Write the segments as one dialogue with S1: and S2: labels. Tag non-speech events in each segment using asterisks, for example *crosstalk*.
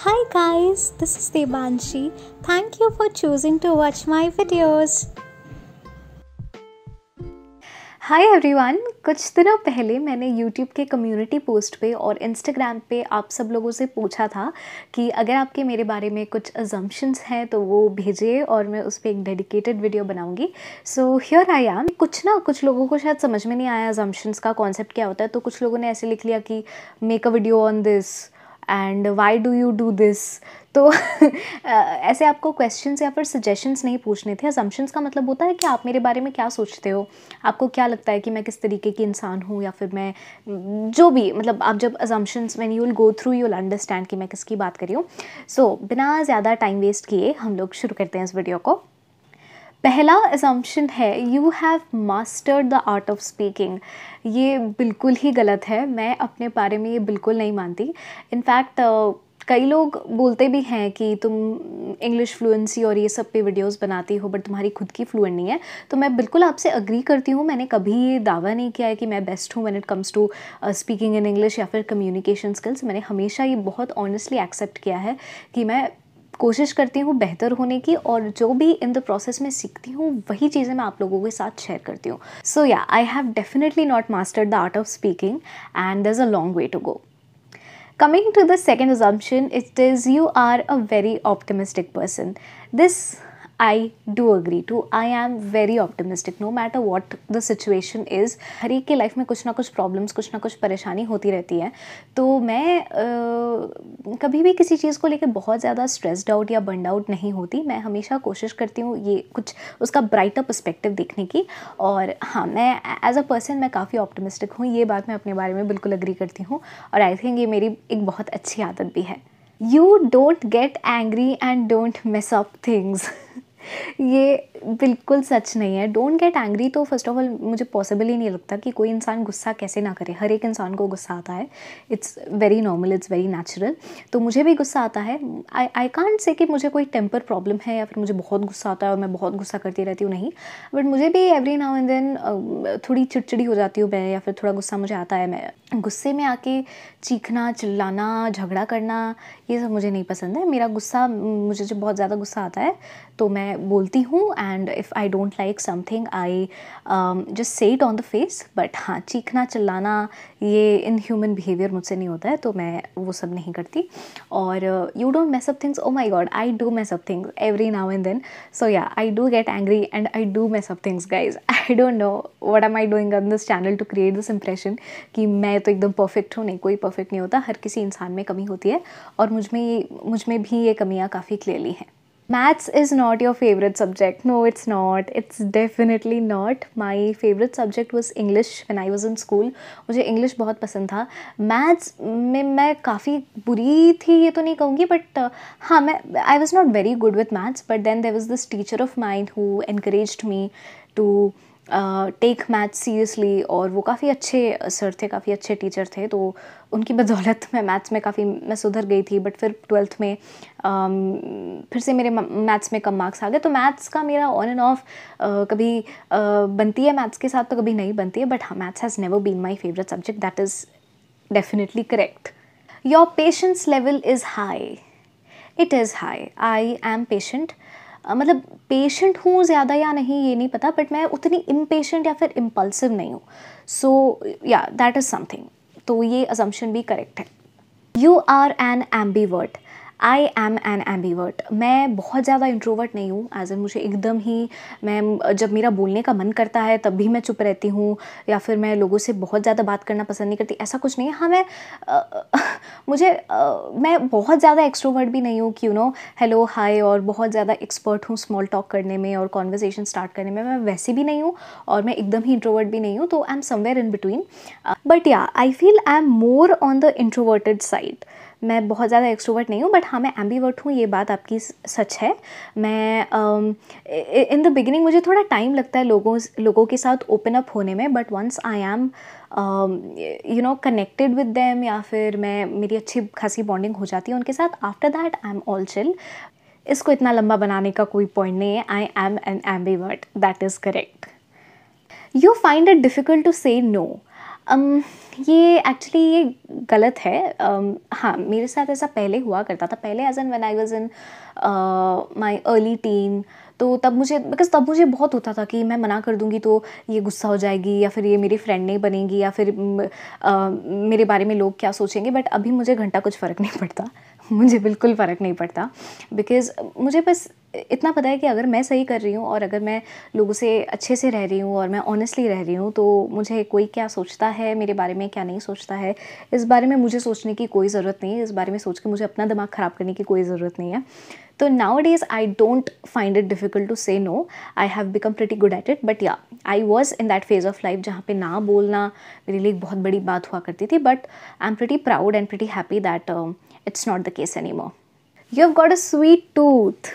S1: Hi guys, this is Debanshi. Thank you for choosing to watch my videos. Hi everyone कुछ दिनों पहले मैंने YouTube के community post पे और इंस्टाग्राम पे आप सब लोगों से पूछा था कि अगर आपके मेरे बारे में कुछ अजम्पशंस हैं तो वो भेजिए और मैं उस पर एक डेडिकेटेड वीडियो बनाऊंगी सो ह्योर आई एम कुछ ना कुछ लोगों को शायद समझ में नहीं आया अजम्पशंस का कॉन्सेप्ट क्या होता है तो कुछ लोगों ने ऐसे लिख लिया कि make a video on this and why do you do this तो *laughs* ऐसे आपको क्वेश्चंस या फिर सजेशंस नहीं पूछने थे अजम्पन्स का मतलब होता है कि आप मेरे बारे में क्या सोचते हो आपको क्या लगता है कि मैं किस तरीके की इंसान हूँ या फिर मैं जो भी मतलब आप जब assumptions when you will go through you will understand कि मैं किसकी बात कर रही हूँ सो so, बिना ज़्यादा टाइम वेस्ट किए हम लोग शुरू करते हैं इस वीडियो को पहला असम्पशन है you have mastered the art of speaking ये बिल्कुल ही गलत है मैं अपने बारे में ये बिल्कुल नहीं मानती इनफैक्ट कई लोग बोलते भी हैं कि तुम इंग्लिश फ्लुएंसी और ये सब पे वीडियोस बनाती हो बट तुम्हारी खुद की फ्लुएंट नहीं है तो मैं बिल्कुल आपसे अग्री करती हूँ मैंने कभी ये दावा नहीं किया है कि मैं बेस्ट हूँ when it comes to speaking in English या फिर कम्युनिकेशन स्किल्स मैंने हमेशा ये बहुत ऑनेस्टली एक्सेप्ट किया है कि मैं कोशिश करती हूँ बेहतर होने की और जो भी इन द प्रोसेस में सीखती हूँ वही चीज़ें मैं आप लोगों के साथ शेयर करती हूँ so yeah I have definitely not mastered the art of speaking and there is a long way to go coming to the second assumption it is you are a very optimistic person this I do agree to I am very optimistic no matter what the situation is हर एक के life में कुछ ना कुछ problems कुछ ना कुछ परेशानी होती रहती है तो मैं आ, कभी भी किसी चीज़ को लेकर बहुत ज़्यादा स्ट्रेस्ड आउट या बंड आउट नहीं होती मैं हमेशा कोशिश करती हूँ ये कुछ उसका ब्राइटर परस्पेक्टिव देखने की और हाँ मैं एज अ पर्सन मैं काफ़ी ऑप्टमिस्टिक हूँ ये बात मैं अपने बारे में बिल्कुल अग्री करती हूँ और आई थिंक ये मेरी एक बहुत अच्छी आदत भी है you don't get angry and don't mess up things ये बिल्कुल सच नहीं है डोंट गेट एंग्री तो फर्स्ट ऑफ ऑल मुझे पॉसिबल ही नहीं लगता कि कोई इंसान गुस्सा कैसे ना करे हर एक इंसान को गुस्सा आता है it's very normal it's very natural तो मुझे भी गुस्सा आता है आई आई कॉन्ट से कि मुझे कोई टेम्पर प्रॉब्लम है या फिर मुझे बहुत गुस्सा आता है और मैं बहुत गुस्सा करती रहती हूँ नहीं बट मुझे भी एवरी नाउ एंड देन थोड़ी चिड़चिड़ी हो जाती हूँ मैं या फिर थोड़ा गुस्सा मुझे आता है मैं गुस्से में आके चीखना चिल्लाना झगड़ा करना ये सब मुझे नहीं पसंद है मेरा गुस्सा मुझे जो बहुत ज़्यादा गुस्सा आता है तो मैं मैं बोलती हूँ and if I don't like something I just say it on the face but हाँ चीखना चिल्लाना ये इन ह्यूमन बिहेवियर मुझसे नहीं होता है तो मैं वो सब नहीं करती और you don't mess up things oh my God I do mess up things every now and then so yeah I do get angry and I do mess up things guys I don't know what am I doing on this channel to create this impression कि मैं तो एकदम perfect हूँ नहीं कोई perfect नहीं होता हर किसी इंसान में कमी होती है और मुझ में मुझ में भी ये कमियाँ काफ़ी क्लियरली हैं maths is not your favourite subject no it's not it's definitely not my favourite subject was English when I was in school मुझे इंग्लिश बहुत पसंद था मैथ्स में मैं काफ़ी बुरी थी ये तो नहीं कहूँगी बट uh, हाँ मैं I was not very good with maths but then there was this teacher of mine who encourage me to take math seriously और वो काफ़ी अच्छे सर थे काफ़ी अच्छे टीचर थे तो उनकी बदौलत मैं मैथ्स में काफ़ी मैं सुधर गई थी बट फिर ट्वेल्थ में फिर से मेरे मैथ्स में कम मार्क्स आ गए तो मैथ्स का मेरा ऑन एंड ऑफ कभी बनती है मैथ्स के साथ तो कभी नहीं बनती है बट हाँ maths has never been my favourite subject that is definitely correct your patience level is high it is high I am patient मतलब पेशेंट हूँ ज़्यादा या नहीं ये नहीं पता बट मैं उतनी इम्पेशेंट या फिर इम्पल्सिव नहीं हूँ सो या दैट इज़ समथिंग तो ये अजम्पन भी करेक्ट है you are an ambivert I am an ambivert मैं बहुत ज़्यादा इंट्रोवर्ट नहीं हूँ एज एन मुझे एकदम ही मैं जब मेरा बोलने का मन करता है तब भी मैं चुप रहती हूँ या फिर मैं लोगों से बहुत ज़्यादा बात करना पसंद नहीं करती ऐसा कुछ नहीं है हाँ मैं आ, *laughs* मुझे आ, मैं बहुत ज़्यादा एक्सट्रोवर्ट भी नहीं हूँ कि यू नो हेलो हाय और बहुत ज़्यादा एक्सपर्ट हूँ स्मॉल टॉक करने में और कॉन्वर्जेसन स्टार्ट करने में मैं वैसे भी नहीं हूँ और मैं एकदम ही इंट्रोवर्ट भी नहीं हूँ तो I am somewhere in between but yeah I feel I am more on the introverted side मैं बहुत ज़्यादा एक्सट्रोवर्ट नहीं हूँ बट हाँ मैं एम्बीवर्ट हूँ ये बात आपकी सच है मैं इन द बिगिनिंग मुझे थोड़ा टाइम लगता है लोगों लोगों के साथ ओपन अप होने में but once I am you know connected with them या फिर मैं मेरी अच्छी खासी बॉन्डिंग हो जाती है उनके साथ after that I am all chill इसको इतना लंबा बनाने का कोई पॉइंट नहीं है I am an ambivert that is correct you find it difficult to say no um, ये एक्चुअली ये गलत है um, हाँ मेरे साथ ऐसा पहले हुआ करता था पहले as and when I was in my early teen तो तब मुझे बिकॉज तब मुझे बहुत होता था कि मैं मना कर दूंगी तो ये गुस्सा हो जाएगी या फिर ये मेरी फ्रेंड नहीं बनेगी या फिर आ, मेरे बारे में लोग क्या सोचेंगे बट अभी मुझे घंटा कुछ फ़र्क नहीं पड़ता *laughs* मुझे बिल्कुल फ़र्क नहीं पड़ता बिकॉज़ मुझे बस इतना पता है कि अगर मैं सही कर रही हूँ और अगर मैं लोगों से अच्छे से रह रही हूँ और मैं ऑनेस्टली रह रही हूँ तो मुझे कोई क्या सोचता है मेरे बारे में क्या नहीं सोचता है इस बारे में मुझे सोचने की कोई ज़रूरत नहीं है इस बारे में सोच के मुझे अपना दिमाग ख़राब करने की कोई ज़रूरत नहीं है तो nowadays I don't find it difficult to say no I have become pretty good at it but yeah I was in that phase of life जहाँ पे ना बोलना मेरे लिए एक बहुत बड़ी बात हुआ करती थी but I am pretty proud and pretty happy that it's not the case any more you've got a sweet tooth.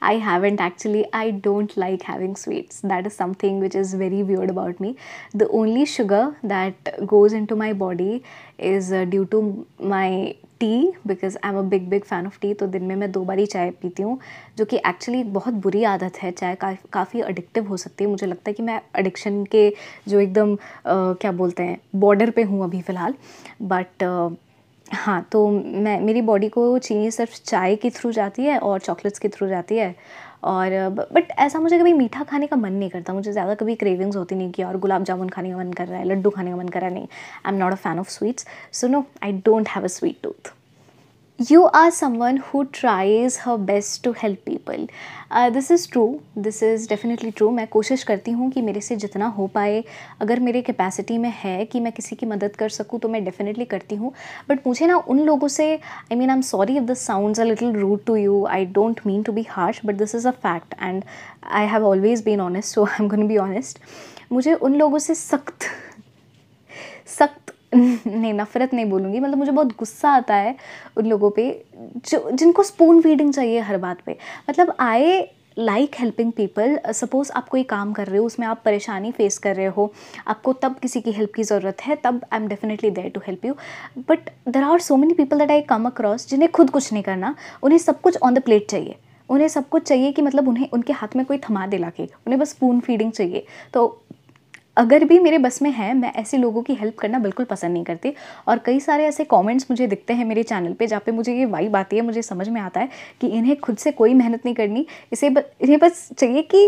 S1: I haven't actually. I don't like having sweets. That is something which is very weird about me. The only sugar that goes into my body is uh, due to my tea because I am a big big fan of tea तो दिन में मैं दो बार ही चाय पीती हूँ जो कि एक्चुअली बहुत बुरी आदत है चाय का, काफ़ी अडिक्टिव हो सकती है मुझे लगता है कि मैं एडिक्शन के जो एकदम uh, क्या बोलते हैं बॉर्डर पे हूँ अभी फ़िलहाल बट हाँ तो मैं मेरी बॉडी को चीनी सिर्फ चाय के थ्रू जाती है और चॉकलेट्स के थ्रू जाती है और बट ऐसा मुझे कभी मीठा खाने का मन नहीं करता मुझे ज़्यादा कभी क्रेविंग्स होती नहीं कि और गुलाब जामुन खाने का मन कर रहा है लड्डू खाने का मन कर रहा है नहीं I am not a fan of sweets so no I don't have a sweet tooth you are someone who tries her best to help people. This is true this is definitely true मैं कोशिश करती हूँ कि मेरे से जितना हो पाए अगर मेरे कैपेसिटी में है कि मैं किसी की मदद कर सकूँ तो मैं डेफिनेटली करती हूँ बट मुझे ना उन लोगों से I mean I am sorry if this sound a little rude to you I don't mean to be harsh but this is a fact and I have always been honest so I am gonna be honest मुझे उन लोगों से सख्त सख्त *laughs* नहीं नफ़रत नहीं बोलूँगी मतलब मुझे बहुत गुस्सा आता है उन लोगों पे जो जिनको स्पून फीडिंग चाहिए हर बात पे मतलब आए लाइक हेल्पिंग पीपल सपोज़ आप कोई काम कर रहे हो उसमें आप परेशानी फेस कर रहे हो आपको तब किसी की हेल्प की ज़रूरत है तब I am definitely there to help you but there are so many people that I come across जिन्हें खुद कुछ नहीं करना उन्हें सब कुछ ऑन द प्लेट चाहिए उन्हें सब कुछ चाहिए कि मतलब उन्हें उनके हाथ में कोई थमा दे के उन्हें बस स्पून फीडिंग चाहिए तो अगर भी मेरे बस में है मैं ऐसे लोगों की हेल्प करना बिल्कुल पसंद नहीं करती और कई सारे ऐसे कमेंट्स मुझे दिखते हैं मेरे चैनल पे जहाँ पे मुझे ये वाइब आती है मुझे समझ में आता है कि इन्हें खुद से कोई मेहनत नहीं करनी इसे ब, इन्हें बस चाहिए कि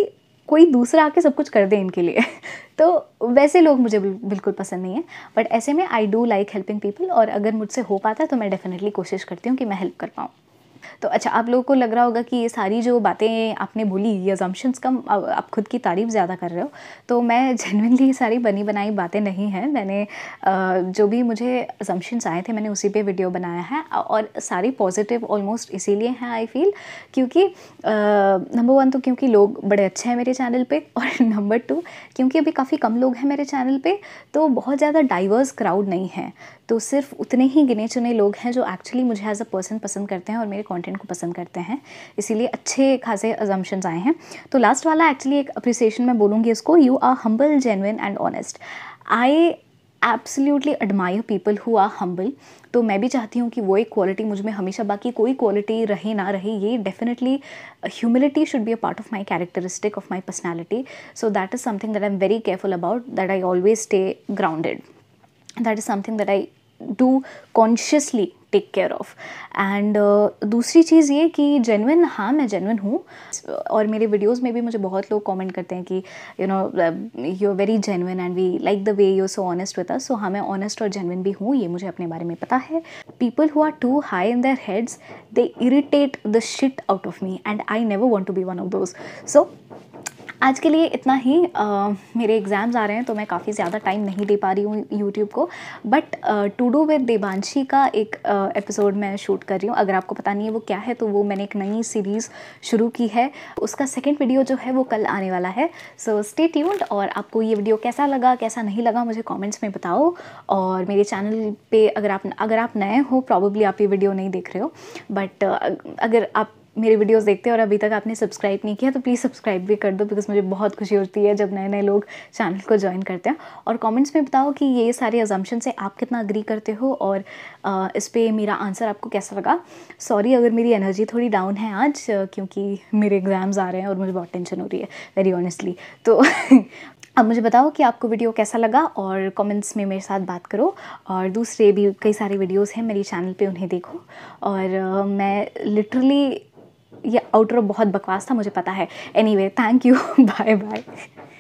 S1: कोई दूसरा आके सब कुछ कर दे इनके लिए *laughs* तो वैसे लोग मुझे बिल्कुल पसंद नहीं है बट ऐसे में I do like helping people और अगर मुझसे हो पाता है तो मैं डेफ़िनेटली कोशिश करती हूँ कि मैं हेल्प कर पाऊँ तो अच्छा आप लोगों को लग रहा होगा कि ये सारी जो बातें आपने बोली ये अजम्पन्स कम आप खुद की तारीफ़ ज़्यादा कर रहे हो तो मैं जेनविनली *laughs* ये सारी बनी बनाई बातें नहीं हैं मैंने जो भी मुझे अजम्पन्स आए थे मैंने उसी पर वीडियो बनाया है और सारी पॉजिटिव ऑलमोस्ट इसीलिए हैं आई फील क्योंकि नंबर वन तो क्योंकि लोग बड़े अच्छे हैं मेरे चैनल पर *laughs* और नंबर टू क्योंकि अभी काफ़ी कम लोग हैं मेरे चैनल पर तो बहुत ज़्यादा डाइवर्स क्राउड नहीं है तो सिर्फ उतने ही गिने चुने लोग हैं जो एक्चुअली मुझे एज अ पर्सन पसंद करते हैं और मेरे कंटेंट को पसंद करते हैं इसीलिए अच्छे खासे अजम्पन्स आए हैं तो लास्ट वाला एक्चुअली एक अप्रिसिएशन मैं बोलूँगी इसको you are humble genuine and honest I absolutely admire people who are humble तो मैं भी चाहती हूँ कि वो एक क्वालिटी मुझ में हमेशा बाकी कोई क्वालिटी रहे ना रहे ये definitely humility should be a part of my characteristic of my personality so that is something that I am very careful about that I always stay grounded that is something that I to consciously take care of and दूसरी चीज़ ये कि genuine हाँ मैं genuine हूँ और मेरे videos में भी मुझे बहुत लोग कॉमेंट करते हैं कि you know you are very genuine and we like the way you so honest with us so हाँ मैं ऑनेस्ट और जेनविन भी हूँ ये मुझे अपने बारे में पता है people who are too high in their heads they irritate the shit out of me and I never want to be one of those so आज के लिए इतना ही आ, मेरे एग्ज़ाम्स आ रहे हैं तो मैं काफ़ी ज़्यादा टाइम नहीं दे पा रही हूँ यूट्यूब को but to do with Devanshi का एक एपिसोड मैं शूट कर रही हूँ अगर आपको पता नहीं है वो क्या है तो वो मैंने एक नई सीरीज़ शुरू की है उसका सेकेंड वीडियो जो है वो कल आने वाला है सो स्टे ट्यून्ड और आपको ये वीडियो कैसा लगा कैसा नहीं लगा मुझे कॉमेंट्स में बताओ और मेरे चैनल पर अगर आप अगर आप नए हो प्रॉब्ली आप ये वीडियो नहीं देख रहे हो बट अगर आप मेरे वीडियोस देखते हैं और अभी तक आपने सब्सक्राइब नहीं किया तो प्लीज़ सब्सक्राइब भी कर दो बिकॉज मुझे बहुत खुशी होती है जब नए नए लोग चैनल को ज्वाइन करते हैं और कमेंट्स में बताओ कि ये सारे एजम्पन से आप कितना अग्री करते हो और इस पर मेरा आंसर आपको कैसा लगा सॉरी अगर मेरी एनर्जी थोड़ी डाउन है आज क्योंकि मेरे एग्ज़ाम्स आ रहे हैं और मुझे बहुत टेंशन हो रही है वेरी ऑनेस्टली तो *laughs* अब मुझे बताओ कि आपको वीडियो कैसा लगा और कमेंट्स में मेरे साथ बात करो और दूसरे भी कई सारे वीडियोस हैं मेरी चैनल पे उन्हें देखो और मैं लिटरली ये आउटर बहुत बकवास था मुझे पता है anyway thank you bye bye